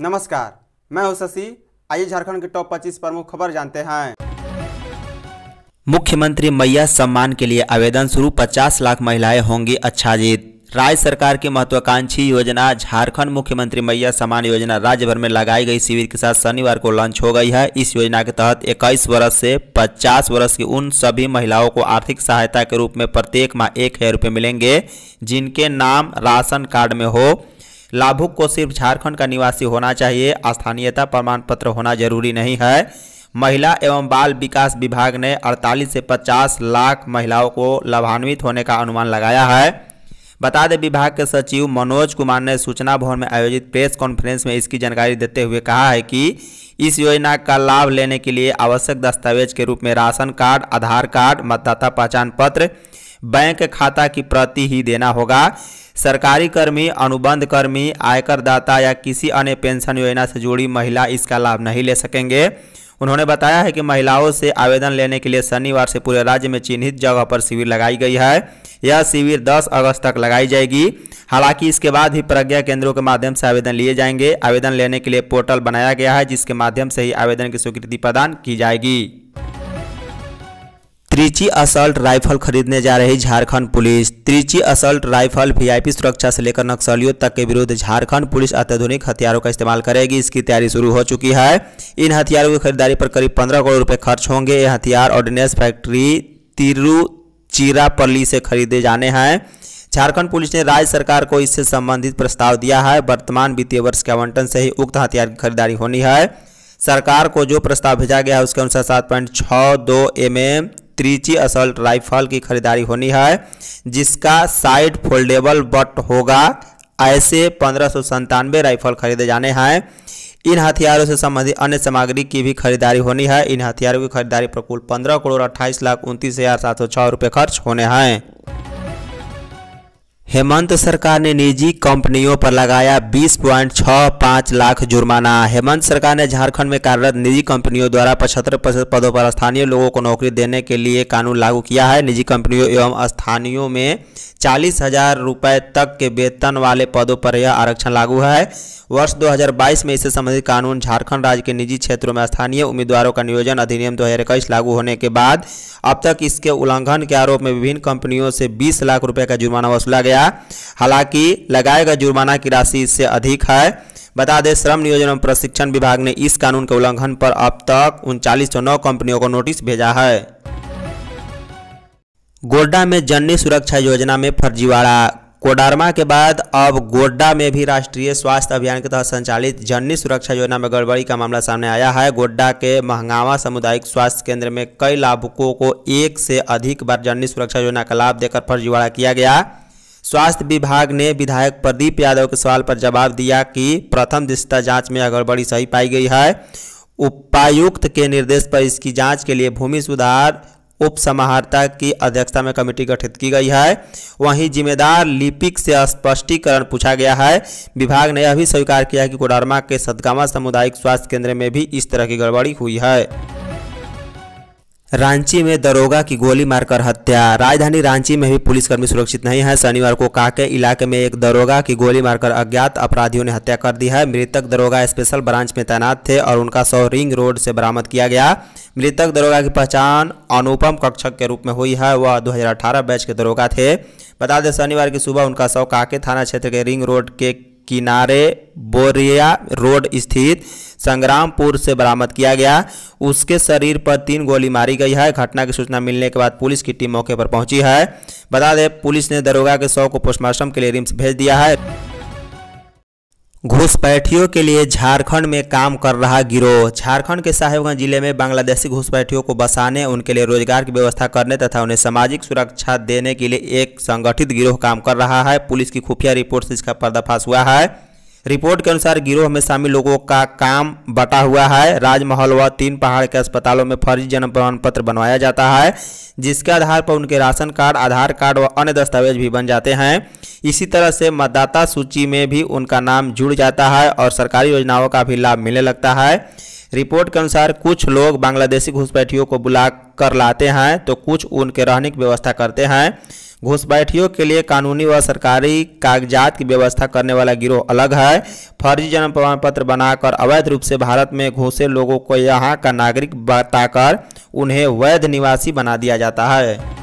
नमस्कार मैं हूं शशि आइए झारखंड के टॉप 25 प्रमुख खबर जानते हैं मुख्यमंत्री मैया सम्मान के लिए आवेदन शुरू 50 लाख महिलाएं होंगी अच्छाजीत राज्य सरकार की महत्वाकांक्षी योजना झारखंड मुख्यमंत्री मैया सम्मान योजना राज्य भर में लगाई गई शिविर के साथ शनिवार को लॉन्च हो गई है इस योजना के तहत 21 वर्ष से 50 वर्ष की उन सभी महिलाओं को आर्थिक सहायता के रूप में प्रत्येक माह एक हजार रुपये मिलेंगे जिनके नाम राशन कार्ड में हो लाभुक को सिर्फ झारखंड का निवासी होना चाहिए स्थानीयता प्रमाण पत्र होना जरूरी नहीं है महिला एवं बाल विकास विभाग ने अड़तालीस से पचास लाख महिलाओं को लाभान्वित होने का अनुमान लगाया है बता दें विभाग के सचिव मनोज कुमार ने सूचना भवन में आयोजित प्रेस कॉन्फ्रेंस में इसकी जानकारी देते हुए कहा है कि इस योजना का लाभ लेने के लिए आवश्यक दस्तावेज के रूप में राशन कार्ड आधार कार्ड मतदाता पहचान पत्र बैंक खाता की प्रति ही देना होगा सरकारी कर्मी अनुबंध कर्मी आयकरदाता या किसी अन्य पेंशन योजना से जुड़ी महिला इसका लाभ नहीं ले सकेंगे उन्होंने बताया है कि महिलाओं से आवेदन लेने के लिए शनिवार से पूरे राज्य में चिन्हित जगह पर शिविर लगाई गई है यह शिविर दस अगस्त तक लगाई जाएगी हालांकि इसके बाद भी प्रज्ञा केंद्रों के माध्यम से आवेदन लिए जाएंगे आवेदन लेने के लिए पोर्टल बनाया गया है जिसके माध्यम से ही आवेदन की स्वीकृति प्रदान की जाएगी त्रिची असल्ट राइफल खरीदने जा रही Jharkhand police Trichy assault rifle VIP सुरक्षा से लेकर नक्सलियों तक के विरुद्ध झारखंड पुलिस अत्याधुनिक हथियारों का इस्तेमाल करेगी इसकी तैयारी शुरू हो चुकी है इन हथियारों की खरीदारी पर करीब पंद्रह करोड़ रुपए खर्च होंगे ये हथियार ऑर्डिनेंस फैक्ट्री तिरु चिरापल्ली से खरीदे जाने हैं झारखंड पुलिस ने राज्य सरकार को इससे संबंधित प्रस्ताव दिया है वर्तमान वित्तीय वर्ष के आवंटन से ही उक्त हथियार की खरीदारी होनी है सरकार को जो प्रस्ताव भेजा गया है उसके अनुसार सात पॉइंट छः दो M M Trichy assault rifle की खरीदारी होनी है जिसका साइड फोल्डेबल बट होगा ऐसे पंद्रह राइफल खरीदे जाने हैं इन हथियारों से संबंधित अन्य सामग्री की भी खरीदारी होनी है इन हथियारों की खरीदारी पर कुल पंद्रह करोड़ अट्ठाईस लाख उनतीस हजार सात सौ छह रुपये खर्च होने हैं हेमंत सरकार ने निजी कंपनियों पर लगाया 20.65 लाख जुर्माना हेमंत सरकार ने झारखंड में कार्यरत निजी कंपनियों द्वारा पचहत्तर प्रतिशत पदों पर स्थानीय लोगों को नौकरी देने के लिए कानून लागू किया है निजी कंपनियों एवं स्थानियों में चालीस हजार रुपये तक के वेतन वाले पदों पर यह आरक्षण लागू है वर्ष 2022 में इससे संबंधित कानून झारखंड राज्य के निजी क्षेत्रों में स्थानीय उम्मीदवारों का नियोजन अधिनियम 2021 लागू होने के बाद अब तक इसके उल्लंघन के आरोप में विभिन्न कंपनियों से 20 लाख रुपए का जुर्माना वसूला गया हालांकि लगाए गए जुर्माना की राशि इससे अधिक है बता दें श्रम नियोजन एवं प्रशिक्षण विभाग ने इस कानून के उल्लंघन पर अब तक उनचालीस कंपनियों को नोटिस भेजा है गोड्डा में जननी सुरक्षा योजना में फर्जीवाड़ा कोडरमा के बाद अब गोड्डा में भी राष्ट्रीय स्वास्थ्य अभियान के तहत संचालित जननी सुरक्षा योजना में गड़बड़ी का मामला सामने आया है गोड्डा के महंगावा सामुदायिक स्वास्थ्य केंद्र में कई लाभुकों को एक से अधिक बार जननी सुरक्षा योजना का लाभ देकर फर्जीवाड़ा किया गया स्वास्थ्य विभाग ने विधायक प्रदीप यादव के सवाल पर जवाब दिया कि प्रथम दिशा जाँच में यह गड़बड़ी सही पाई गई है उपायुक्त के निर्देश पर इसकी जाँच के लिए भूमि सुधार उप समाहर्ता की अध्यक्षता में कमेटी गठित की गई है वहीं जिम्मेदार लिपिक से स्पष्टीकरण पूछा गया है विभाग ने यह भी स्वीकार किया कि कोडरमा के सदगामा सामुदायिक स्वास्थ्य केंद्र में भी इस तरह की गड़बड़ी हुई है रांची में दरोगा की गोली मारकर हत्या राजधानी रांची में भी पुलिसकर्मी सुरक्षित नहीं है शनिवार को काके इलाके में एक दरोगा की गोली मारकर अज्ञात अपराधियों ने हत्या कर दी है मृतक दरोगा स्पेशल ब्रांच में तैनात थे और उनका शव रिंग रोड से बरामद किया गया मृतक दरोगा की पहचान अनुपम कक्षक के रूप में हुई है वह दो बैच के दरोगा थे बता दें शनिवार की सुबह उनका शव काके थाना क्षेत्र के रिंग रोड के किनारे बोरिया रोड स्थित संग्रामपुर से बरामद किया गया उसके शरीर पर तीन गोली मारी गई है घटना की सूचना मिलने के बाद पुलिस की टीम मौके पर पहुंची है बता दें पुलिस ने दरोगा के शव को पोस्टमार्टम के लिए रिम्स भेज दिया है घुसपैठियों के लिए झारखंड में काम कर रहा गिरोह झारखंड के साहेबगंज जिले में बांग्लादेशी घुसपैठियों को बसाने उनके लिए रोजगार की व्यवस्था करने तथा उन्हें सामाजिक सुरक्षा देने के लिए एक संगठित गिरोह काम कर रहा है पुलिस की खुफिया रिपोर्ट से इसका पर्दाफाश हुआ है रिपोर्ट के अनुसार गिरोह में शामिल लोगों का काम बटा हुआ है राजमहल व तीन पहाड़ के अस्पतालों में फर्जी जन्म प्रमाण पत्र बनवाया जाता है जिसके आधार पर उनके राशन कार्ड आधार कार्ड व अन्य दस्तावेज भी बन जाते हैं इसी तरह से मतदाता सूची में भी उनका नाम जुड़ जाता है और सरकारी योजनाओं का भी लाभ मिलने लगता है रिपोर्ट के अनुसार कुछ लोग बांग्लादेशी घुसपैठियों को बुला कर लाते हैं तो कुछ उनके रहने की व्यवस्था करते हैं घुसपैठियों के लिए कानूनी व सरकारी कागजात की व्यवस्था करने वाला गिरोह अलग है फर्जी जन्म प्रमाण पत्र बनाकर अवैध रूप से भारत में घुसे लोगों को यहाँ का नागरिक बताकर उन्हें वैध निवासी बना दिया जाता है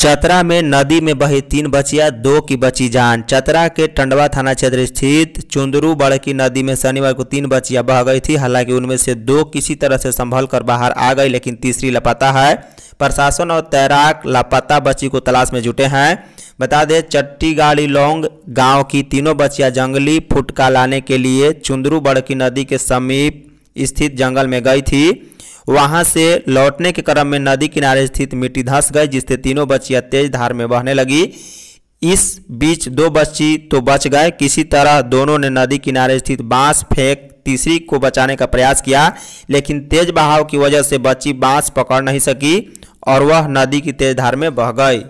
चतरा में नदी में बही तीन बचिया दो की बची जान चतरा के टंडवा थाना क्षेत्र स्थित चुंदरू बड़की नदी में शनिवार को तीन बचिया बह गई थी हालांकि उनमें से दो किसी तरह से संभल कर बाहर आ गई लेकिन तीसरी लापता है प्रशासन और तैराक लापता बच्ची को तलाश में जुटे हैं बता दें चट्टी गाड़ी लौंग गाँव की तीनों बचिया जंगली फुटका लाने के लिए चुंदरू बड़की नदी के समीप स्थित जंगल में गई थी वहां से लौटने के क्रम में नदी किनारे स्थित मिट्टी धंस गई जिससे तीनों बच्चियां तेज धार में बहने लगी इस बीच दो बच्ची तो बच गए किसी तरह दोनों ने नदी किनारे स्थित बांस फेंक तीसरी को बचाने का प्रयास किया लेकिन तेज बहाव की वजह से बच्ची बांस पकड़ नहीं सकी और वह नदी की तेज धार में बह गई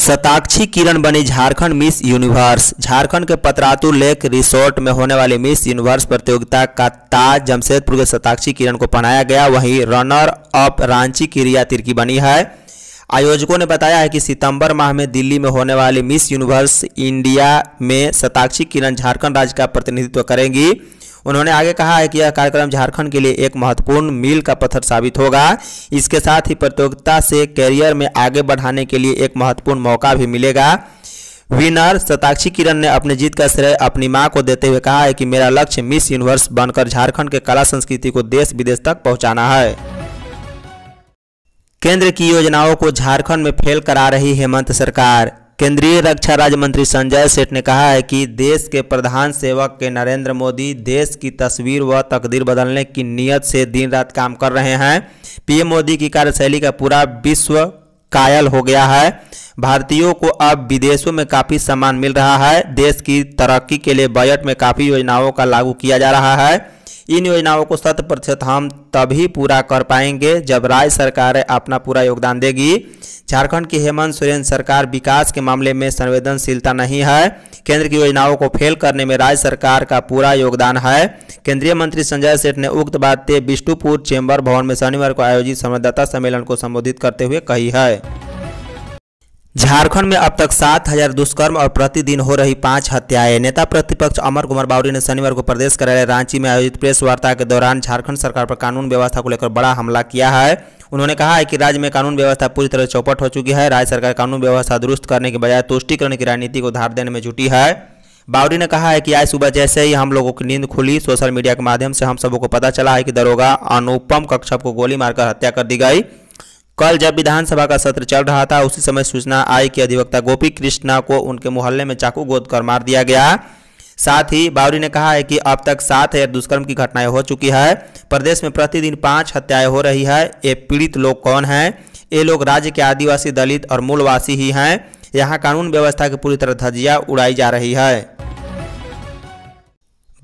शताक्षी किरण बनी झारखंड मिस यूनिवर्स झारखंड के पतरातु लेक रिसोर्ट में होने वाली मिस यूनिवर्स प्रतियोगिता का ताज जमशेदपुर के शताक्षी किरण को पहनाया गया वहीं रनर अप रांची की रिया तिरकी बनी है आयोजकों ने बताया है कि सितंबर माह में दिल्ली में होने वाली मिस यूनिवर्स इंडिया में शताक्षी किरण झारखंड राज्य का प्रतिनिधित्व करेंगी उन्होंने आगे कहा है कि यह कार्यक्रम झारखंड के लिए एक महत्वपूर्ण मील का पत्थर साबित होगा इसके साथ ही प्रतियोगिता से कैरियर में आगे बढ़ाने के लिए एक महत्वपूर्ण मौका भी मिलेगा विनर शताक्षी किरण ने अपनी जीत का श्रेय अपनी मां को देते हुए कहा है कि मेरा लक्ष्य मिस यूनिवर्स बनकर झारखंड के कला संस्कृति को देश विदेश तक पहुंचाना है केंद्र की योजनाओं को झारखंड में फेल करा रही हेमंत सरकार केंद्रीय रक्षा राज्य मंत्री संजय सेठ ने कहा है कि देश के प्रधान सेवक के नरेंद्र मोदी देश की तस्वीर व तकदीर बदलने की नीयत से दिन रात काम कर रहे हैं पीएम मोदी की कार्यशैली का पूरा विश्व कायल हो गया है भारतीयों को अब विदेशों में काफ़ी सम्मान मिल रहा है देश की तरक्की के लिए बजट में काफ़ी योजनाओं का लागू किया जा रहा है इन योजनाओं को शत प्रतिशत हम तभी पूरा कर पाएंगे जब राज्य सरकार अपना पूरा योगदान देगी झारखंड की हेमंत सोरेन सरकार विकास के मामले में संवेदनशीलता नहीं है केंद्र की योजनाओं को फेल करने में राज्य सरकार का पूरा योगदान है केंद्रीय मंत्री संजय सेठ ने उक्त बातें बिष्टुपुर चेंबर भवन में शनिवार को आयोजित संवाददाता सम्मेलन को संबोधित करते हुए कही है झारखंड में अब तक सात हजार दुष्कर्म और प्रतिदिन हो रही पांच हत्याएं नेता प्रतिपक्ष अमर कुमार बावरी ने शनिवार को प्रदेश कार्यालय रांची में आयोजित प्रेस वार्ता के दौरान झारखंड सरकार पर कानून व्यवस्था को लेकर बड़ा हमला किया है उन्होंने कहा है कि राज्य में कानून व्यवस्था पूरी तरह चौपट हो चुकी है राज्य सरकार कानून व्यवस्था दुरुस्त करने के बजाय तुष्टिकरण की राजनीति को धार देने में जुटी है बावरी ने कहा है कि आज सुबह जैसे ही हम लोगों की नींद खुली सोशल मीडिया के माध्यम से हम सबों को पता चला है कि दरोगा अनुपम कक्षप को गोली मारकर हत्या कर दी गई कल जब विधानसभा का सत्र चल रहा था उसी समय सूचना आई कि अधिवक्ता गोपी कृष्णा को उनके मोहल्ले में चाकू गोद कर मार दिया गया साथ ही बावरी ने कहा है कि अब तक सात हजार दुष्कर्म की घटनाएं हो चुकी है प्रदेश में प्रतिदिन पाँच हत्याएं हो रही है ये पीड़ित लोग कौन हैं ये लोग राज्य के आदिवासी दलित और मूलवासी ही हैं यहाँ कानून व्यवस्था की पूरी तरह धजिया उड़ाई जा रही है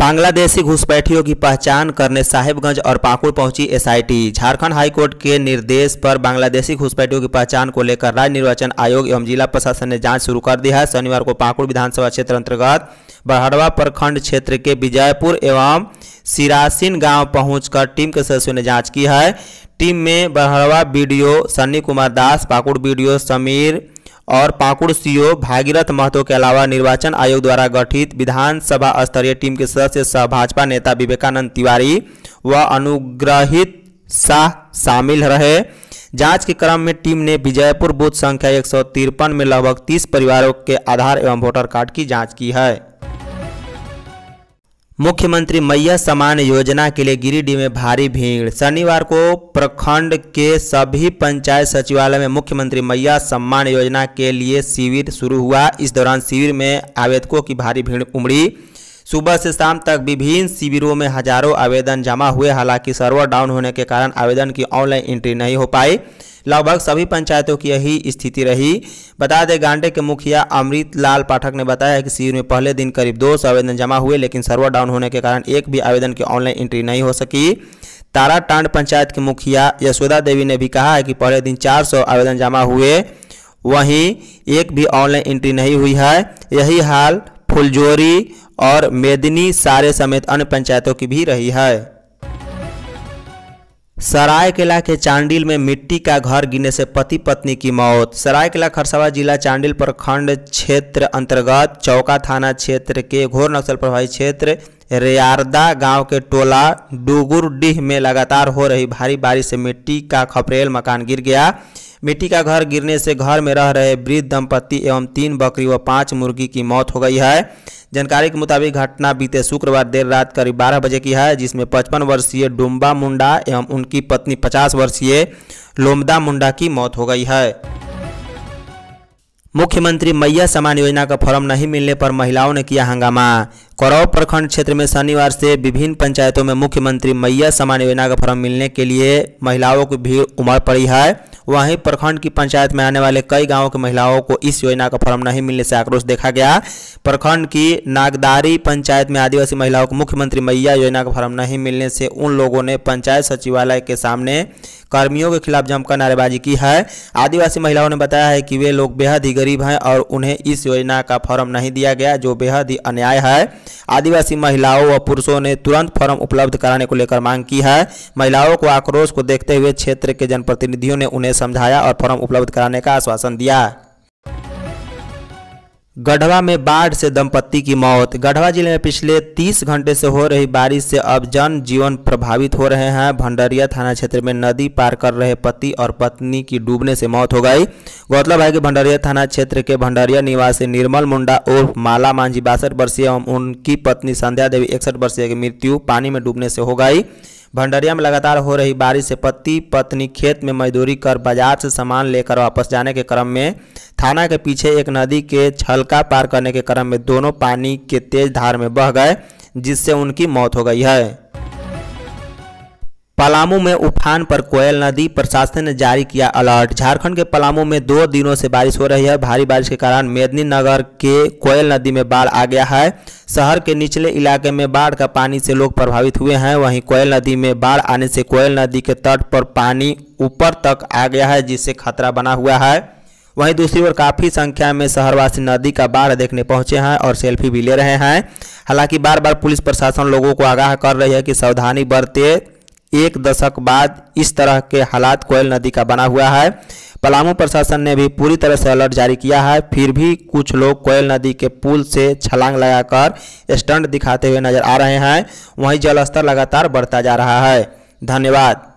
बांग्लादेशी घुसपैठियों की पहचान करने साहिबगंज और पाकुड़ पहुंची एसआईटी झारखंड हाईकोर्ट के निर्देश पर बांग्लादेशी घुसपैठियों की पहचान को लेकर राज्य निर्वाचन आयोग एवं जिला प्रशासन ने जांच शुरू कर दी है शनिवार को पाकुड़ विधानसभा क्षेत्र अंतर्गत बड़हड़वा प्रखंड क्षेत्र के विजयपुर एवं सिरासिन गांव पहुंचकर टीम के सदस्यों ने जाँच की है टीम में बड़हड़वा बी सन्नी कुमार दास पाकुड़ बी समीर और पाकुड़ सीओ भागीरथ महतो के अलावा निर्वाचन आयोग द्वारा गठित विधानसभा स्तरीय टीम के सदस्य सह भाजपा नेता विवेकानंद तिवारी व अनुग्रहित शाह शामिल रहे जांच के क्रम में टीम ने विजयपुर बूथ संख्या एक में लगभग 30 परिवारों के आधार एवं वोटर कार्ड की जांच की है मुख्यमंत्री मैया समान योजना के लिए गिरिडीह में भारी भीड़ शनिवार को प्रखंड के सभी पंचायत सचिवालय में मुख्यमंत्री मैया सम्मान योजना के लिए शिविर शुरू हुआ इस दौरान शिविर में आवेदकों की भारी भीड़ उमड़ी सुबह से शाम तक विभिन्न शिविरों में हजारों आवेदन जमा हुए हालांकि सर्वर डाउन होने के कारण आवेदन की ऑनलाइन एंट्री नहीं हो पाई लगभग सभी पंचायतों की यही स्थिति रही बता दें गांडे के मुखिया अमृत लाल पाठक ने बताया कि शिविर में पहले दिन करीब दो सौ आवेदन जमा हुए लेकिन सर्वर डाउन होने के कारण एक भी आवेदन की ऑनलाइन एंट्री नहीं हो सकी ताराटांड पंचायत के मुखिया यशोदा देवी ने भी कहा है कि पहले दिन 400 आवेदन जमा हुए वहीं एक भी ऑनलाइन एंट्री नहीं हुई है यही हाल फुलजोरी और मेदिनी सारे समेत अन्य पंचायतों की भी रही है सरायकेला के चांडिल में मिट्टी का घर गिरने से पति पत्नी की मौत सरायकेला खरसावा जिला चांडिल प्रखंड क्षेत्र अंतर्गत चौका थाना क्षेत्र के घोर नक्सल प्रभावित क्षेत्र रेयारदा गांव के टोला डुगुरडीह में लगातार हो रही भारी बारिश से मिट्टी का खपरेल मकान गिर गया मिट्टी का घर गिरने से घर में रह रहे वृद्ध दंपति एवं तीन बकरी व पाँच मुर्गी की मौत हो गई है जानकारी के मुताबिक घटना बीते शुक्रवार देर रात करीब बारह बजे की है जिसमें पचपन वर्षीय डुम्बा मुंडा एवं उनकी पत्नी पचास वर्षीय लोमदा मुंडा की मौत हो गई है मुख्यमंत्री मैया समान योजना का फॉर्म नहीं मिलने पर महिलाओं ने किया हंगामा करौव प्रखंड क्षेत्र में शनिवार से विभिन्न पंचायतों में मुख्यमंत्री मैया समान योजना का फॉर्म मिलने के लिए महिलाओं की भीड़ उमड़ पड़ी है वहीं प्रखंड की पंचायत में आने वाले कई गाँव की महिलाओं को इस योजना का फॉर्म नहीं मिलने से आक्रोश देखा गया प्रखंड की नागदारी पंचायत में आदिवासी महिलाओं को मुख्यमंत्री मैया योजना का फॉर्म नहीं मिलने से उन लोगों ने पंचायत सचिवालय के सामने कर्मियों के खिलाफ जमकर नारेबाजी की है आदिवासी महिलाओं ने बताया है कि वे लोग बेहद ही गरीब हैं और उन्हें इस योजना का फॉर्म नहीं दिया गया जो बेहद ही अन्याय है आदिवासी महिलाओं व पुरुषों ने तुरंत फॉर्म उपलब्ध कराने को लेकर मांग की है महिलाओं को आक्रोश को देखते हुए क्षेत्र के जनप्रतिनिधियों ने उन्हें समझाया और फॉर्म उपलब्ध कराने का आश्वासन दिया गढ़वा में बाढ़ से दंपत्ति की मौत गढ़वा जिले में पिछले 30 घंटे से हो रही बारिश से अब जन जीवन प्रभावित हो रहे हैं भंडरिया थाना क्षेत्र में नदी पार कर रहे पति और पत्नी की डूबने से मौत हो गई गौरतलब है कि भंडरिया थाना क्षेत्र के भंडरिया निवासी निर्मल मुंडा उर्फ माला मांझी बासठ वर्षीय एवं उनकी पत्नी संध्या देवी इकसठ वर्षीय की मृत्यु पानी में डूबने से हो गई भंडरिया में लगातार हो रही बारिश से पति पत्नी खेत में मजदूरी कर बाजार से सामान लेकर वापस जाने के क्रम में थाना के पीछे एक नदी के छलका पार करने के क्रम में दोनों पानी के तेज धार में बह गए जिससे उनकी मौत हो गई है पलामू में उफान पर कोयल नदी प्रशासन ने जारी किया अलर्ट झारखंड के पलामू में दो दिनों से बारिश हो रही है भारी बारिश के कारण मेदिनीनगर के कोयल नदी में बाढ़ आ गया है शहर के निचले इलाके में बाढ़ का पानी से लोग प्रभावित हुए हैं वहीं कोयल नदी में बाढ़ आने से कोयल नदी के तट पर पानी ऊपर तक आ गया है जिससे खतरा बना हुआ है वहीं दूसरी ओर काफ़ी संख्या में शहरवासी नदी का बाढ़ देखने पहुंचे हैं और सेल्फी भी ले रहे हैं हालांकि बार बार पुलिस प्रशासन लोगों को आगाह कर रही है कि सावधानी बरते एक दशक बाद इस तरह के हालात कोयल नदी का बना हुआ है पलामू प्रशासन ने भी पूरी तरह से अलर्ट जारी किया है फिर भी कुछ लोग कोयल नदी के पुल से छलांग लगाकर स्टंट दिखाते हुए नजर आ रहे हैं वहीं जलस्तर लगातार बढ़ता जा रहा है धन्यवाद